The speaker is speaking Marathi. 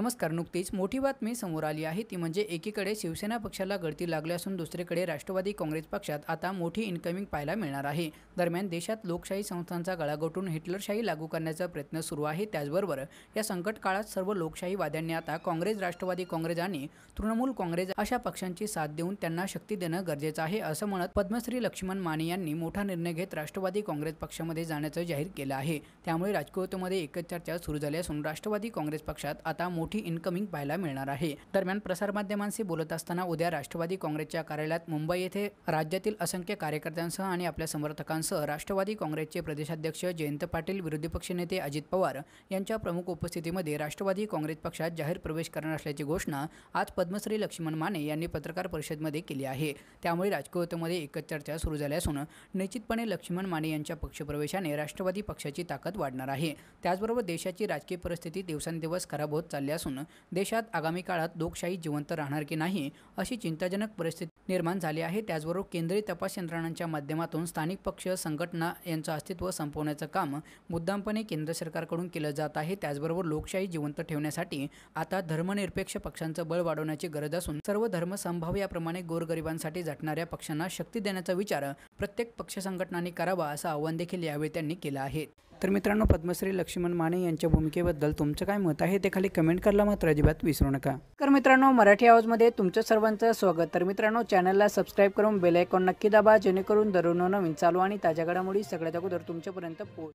नमस्कार नुकतीच मोठी बातमी समोर आली आहे ती म्हणजे एकीकडे शिवसेना पक्षाला गळती लागली असून दुसरीकडे राष्ट्रवादी काँग्रेस पक्षात आता मोठी इन्कमिंग पाहायला मिळणार आहे दरम्यान देशात लोकशाही संस्थांचा गळा गळाघोटून हिटलरशाही लागू करण्याचा प्रयत्न सुरू आहे त्याचबरोबर या संकट काळात सर्व लोकशाहीवाद्यांनी आता काँग्रेस राष्ट्रवादी काँग्रेस आणि तृणमूल काँग्रेस अशा पक्षांची साथ देऊन त्यांना शक्ती देणं गरजेचं आहे असं म्हणत पद्मश्री लक्ष्मण माने यांनी मोठा निर्णय घेत राष्ट्रवादी काँग्रेस पक्षामध्ये जाण्याचं जाहीर केलं आहे त्यामुळे राजकोटमध्ये एकच चर्चा सुरू झाली असून राष्ट्रवादी काँग्रेस पक्षात आता मोठी मोठी इनकमिंग पाहायला मिळणार आहे दरम्यान प्रसारमाध्यमांशी बोलत असताना उद्या राष्ट्रवादी काँग्रेसच्या कार्यालयात मुंबई येथे राज्यातील असंख्य कार्यकर्त्यांसह आणि आपल्या समर्थकांसह राष्ट्रवादी काँग्रेसचे प्रदेशाध्यक्ष जयंत पाटील विरोधी पक्षनेते अजित पवार यांच्या प्रमुख उपस्थितीमध्ये राष्ट्रवादी काँग्रेस पक्षात जाहीर प्रवेश करणार असल्याची घोषणा आज पद्मश्री लक्ष्मण माने यांनी पत्रकार परिषदेमध्ये केली आहे त्यामुळे राजकीयतेमध्ये एकच चर्चा सुरू झाली असून निश्चितपणे लक्ष्मण माने यांच्या पक्षप्रवेशाने राष्ट्रवादी पक्षाची ताकद वाढणार आहे त्याचबरोबर देशाची राजकीय परिस्थिती दिवसेंदिवस खराब होत चालली असून देशात आगामी काळात लोकशाही जिवंत राहणार की नाही अशी चिंताजनक परिस्थिती निर्माण झाली आहे त्याचबरोबर केंद्रीय तपास यंत्रणांच्या माध्यमातून स्थानिक पक्ष संघटना यांचं अस्तित्व संपवण्याचं काम मुद्दामपणे केंद्र सरकारकडून केलं जात आहे त्याचबरोबर लोकशाही जिवंत ठेवण्यासाठी आता धर्मनिरपेक्ष पक्षांचं बळ वाढवण्याची गरज असून सर्व धर्म संभाव याप्रमाणे गोरगरिबांसाठी झटणाऱ्या पक्षांना शक्ती देण्याचा विचार प्रत्येक पक्ष संघटनांनी करावा असं आवाहन देखील यावेळी त्यांनी केलं आहे तर मित्रांनो पद्मश्री लक्ष्मण माने यांच्या भूमिकेबद्दल तुमचं काय मत आहे ते खाली कमेंट करायला मात्र अजिबात विसरू नका तर मित्रांनो मराठी आवाजमध्ये तुमचं सर्वांचं स्वागत तर मित्रांनो चॅनलला सबस्क्राईब करून बेलायकॉन नक्की दाबा जेणेकरून दररोज नवीन चालू आणि ताज्या घडामोडी सगळ्यात अगोदर तुमच्यापर्यंत पोहोच